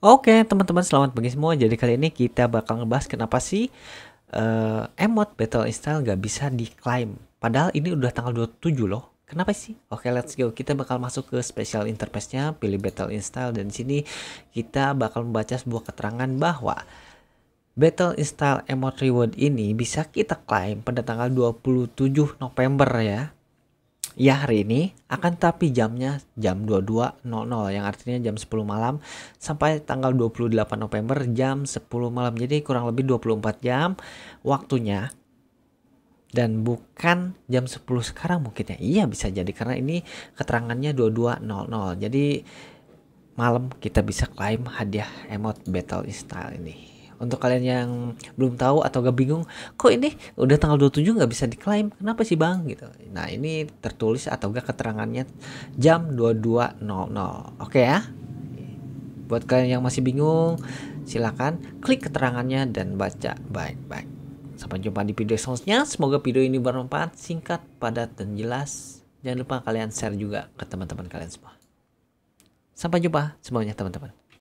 Oke teman-teman selamat pagi semua Jadi kali ini kita bakal ngebahas kenapa sih uh, Emot Battle Install gak bisa diklaim Padahal ini udah tanggal 27 loh Kenapa sih? Oke let's go Kita bakal masuk ke special interface-nya Pilih Battle Install Dan sini kita bakal membaca sebuah keterangan bahwa Battle Install Emot Reward ini bisa kita klaim pada tanggal 27 November ya ya hari ini akan tapi jamnya jam 22.00 yang artinya jam 10 malam sampai tanggal 28 November jam 10 malam. Jadi kurang lebih 24 jam waktunya dan bukan jam 10 sekarang mungkin ya. Iya bisa jadi karena ini keterangannya 22.00. Jadi malam kita bisa klaim hadiah emote battle style ini. Untuk kalian yang belum tahu atau gak bingung, kok ini udah tanggal 27 nggak bisa diklaim? Kenapa sih bang? Gitu. Nah ini tertulis atau gak keterangannya jam 22.00. Oke ya. Buat kalian yang masih bingung, silahkan klik keterangannya dan baca baik-baik. Sampai jumpa di video selanjutnya. Semoga video ini bermanfaat, singkat, padat, dan jelas. Jangan lupa kalian share juga ke teman-teman kalian semua. Sampai jumpa semuanya teman-teman.